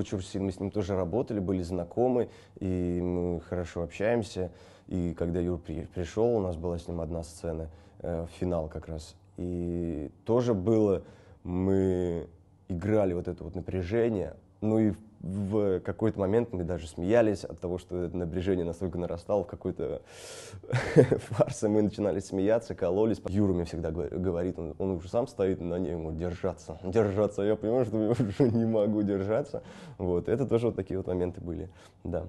Вачурсин, мы с ним тоже работали, были знакомы, и мы хорошо общаемся. И когда Юр при, пришел, у нас была с ним одна сцена, э, финал как раз. И тоже было, мы играли вот это вот напряжение, ну и в в какой-то момент мы даже смеялись от того, что это напряжение настолько нарастало в какой-то фарсе мы начинали смеяться, кололись. Юра мне всегда говорит, он, он уже сам стоит на нем, держаться, держаться. Я понимаю, что я уже не могу держаться. Вот, это тоже вот такие вот моменты были, да.